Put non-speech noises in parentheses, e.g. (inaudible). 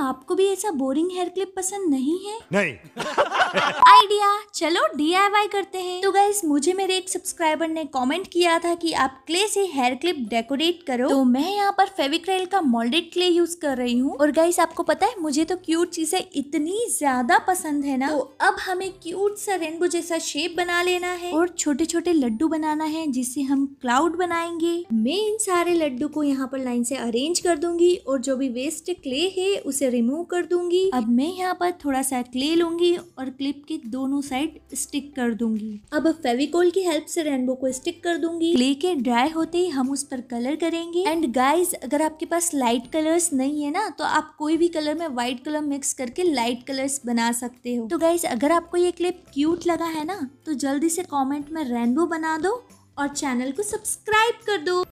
आपको भी ऐसा बोरिंग हेयर क्लिप पसंद नहीं है नहीं (laughs) आइडिया चलो डी करते हैं तो गाइस मुझे मेरे एक सब्सक्राइबर ने कमेंट किया था कि आप क्ले से हेयर क्लिप डेकोरेट करो तो मैं यहाँ पर फेविक्रेल का मोल्डेड क्ले यूज कर रही हूँ और गाइस आपको पता है मुझे तो क्यूट चीजें इतनी ज्यादा पसंद है ना तो अब हमें क्यूट सा रेनबो जैसा शेप बना लेना है और छोटे छोटे लड्डू बनाना है जिससे हम क्लाउड बनाएंगे मैं इन सारे लड्डू को यहाँ पर लाइन से अरेन्ज कर दूंगी और जो भी वेस्ट क्ले है उसे रिमूव कर दूंगी अब मैं यहाँ पर थोड़ा सा क्ले लूंगी और क्लिप के दोनों साइड स्टिक कर दूंगी अब फेविकोल की हेल्प से रेनबो को स्टिक कर दूंगी क्ले के ड्राई होते ही हम उस पर कलर करेंगे एंड गाइस अगर आपके पास लाइट कलर्स नहीं है ना तो आप कोई भी कलर में व्हाइट कलर मिक्स करके लाइट कलर्स बना सकते हो तो गाइज अगर आपको ये क्लिप क्यूट लगा है ना तो जल्दी से कॉमेंट में रेनबो बना दो और चैनल को सब्सक्राइब कर दो